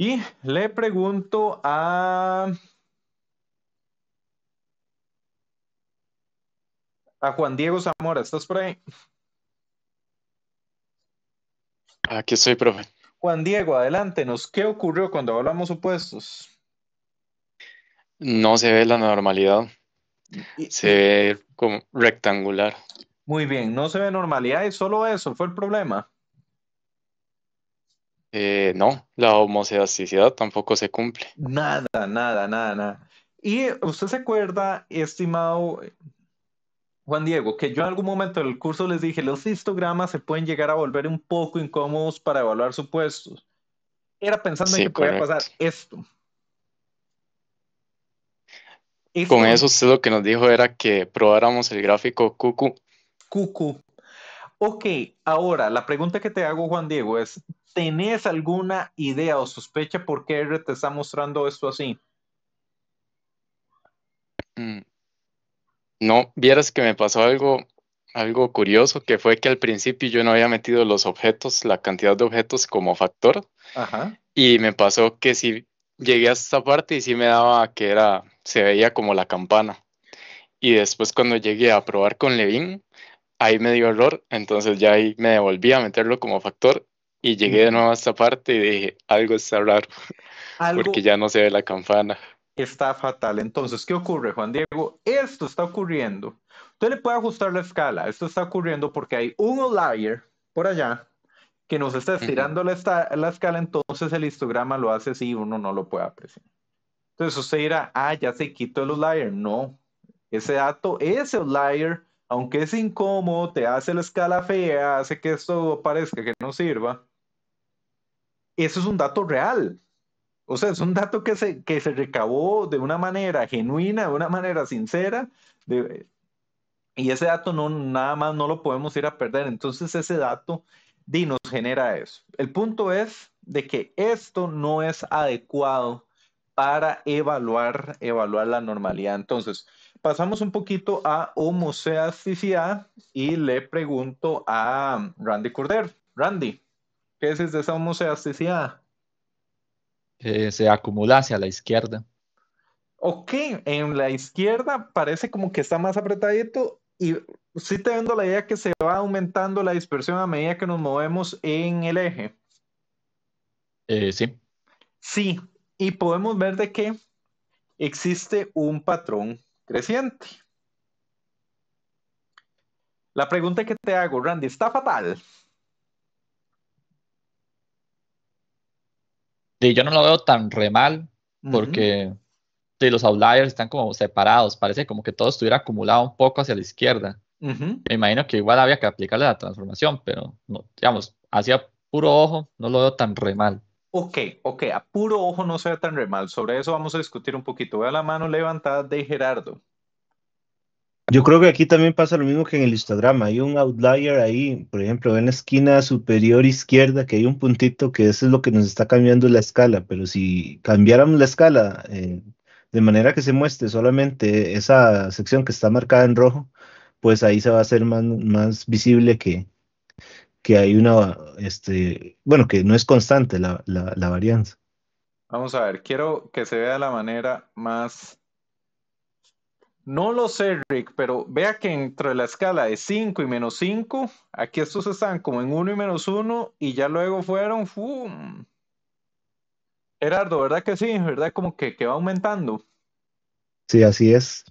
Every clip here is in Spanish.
Y le pregunto a... A Juan Diego Zamora, ¿estás por ahí? Aquí estoy, profe. Juan Diego, adelántenos. ¿Qué ocurrió cuando hablamos supuestos? No se ve la normalidad. Se ve como rectangular. Muy bien, no se ve normalidad y solo eso fue el problema. Eh, no, la homoseasticidad tampoco se cumple. Nada, nada, nada, nada. Y eh, usted se acuerda, estimado eh, Juan Diego, que yo en algún momento del curso les dije, los histogramas se pueden llegar a volver un poco incómodos para evaluar supuestos. Era pensando en que podía pasar esto. esto. Con eso usted lo que nos dijo era que probáramos el gráfico cucu. Cucu. Ok, ahora la pregunta que te hago, Juan Diego, es, ¿tenés alguna idea o sospecha por qué R te está mostrando esto así? Mm. No, vieras que me pasó algo, algo curioso, que fue que al principio yo no había metido los objetos, la cantidad de objetos como factor. Ajá. Y me pasó que si llegué a esta parte y sí me daba que era, se veía como la campana. Y después cuando llegué a probar con Levin, ahí me dio error, entonces ya ahí me devolví a meterlo como factor y llegué de nuevo a esta parte y dije, algo está raro, porque ya no se ve la campana. Está fatal. Entonces, ¿qué ocurre, Juan Diego? Esto está ocurriendo. Usted le puede ajustar la escala. Esto está ocurriendo porque hay un outlier por allá que nos está estirando la, la, escala, entonces el histograma lo hace así y uno no lo puede apreciar. Entonces usted dirá, ah, ya se quitó el outlier. No, ese dato, ese outlier aunque es incómodo, te hace la escala fea, hace que esto parezca que no sirva, eso es un dato real. O sea, es un dato que se, que se recabó de una manera genuina, de una manera sincera, y ese dato no, nada más no lo podemos ir a perder. Entonces ese dato di, nos genera eso. El punto es de que esto no es adecuado para evaluar, evaluar la normalidad. Entonces, pasamos un poquito a homoceasticidad y le pregunto a Randy Corder. Randy, ¿qué es de esa homoceasticidad? Eh, se acumula hacia la izquierda. Ok, en la izquierda parece como que está más apretadito y sí te vendo la idea que se va aumentando la dispersión a medida que nos movemos en el eje. Eh, sí. Sí, y podemos ver de que existe un patrón creciente. La pregunta que te hago, Randy, ¿está fatal? Sí, yo no lo veo tan re mal porque los outliers están como separados, parece como que todo estuviera acumulado un poco hacia la izquierda. Me imagino que igual había que aplicarle la transformación, pero no, digamos, hacia puro ojo no lo veo tan re mal. Ok, ok, a puro ojo no se tan remal, Sobre eso vamos a discutir un poquito. Veo la mano levantada de Gerardo. Yo creo que aquí también pasa lo mismo que en el histograma. Hay un outlier ahí, por ejemplo, en la esquina superior izquierda que hay un puntito que eso es lo que nos está cambiando la escala. Pero si cambiáramos la escala eh, de manera que se muestre solamente esa sección que está marcada en rojo, pues ahí se va a hacer más visible que, que hay una, este, bueno, que no es constante la, varianza. Vamos a ver, quiero que se vea de la manera más... No lo sé, Rick, pero vea que entre la escala de 5 y menos 5, aquí estos están como en 1 y menos 1 y ya luego fueron... ¡fum! Gerardo, ¿verdad que sí? ¿Verdad? Como que, que va aumentando. Sí, así es.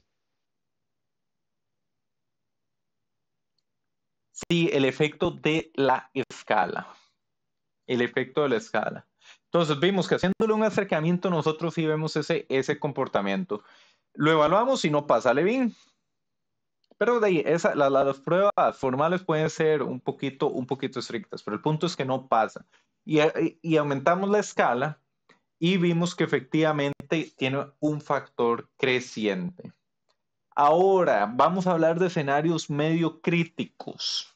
Sí, el efecto de la escala. El efecto de la escala. Entonces vimos que haciéndole un acercamiento nosotros sí vemos ese, comportamiento. Lo evaluamos y no pasa Levin. Pero de ahí, las pruebas formales pueden ser un poquito, un poquito estrictas, pero el punto es que no pasa. y aumentamos la escala y vimos que efectivamente tiene un factor creciente. Ahora vamos a hablar de escenarios medio críticos.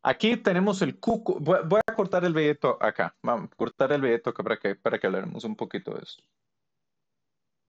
Aquí tenemos el cuco. Voy, a cortar el veto acá. Vamos a cortar el veto acá para que, para que hablaremos un poquito de esto.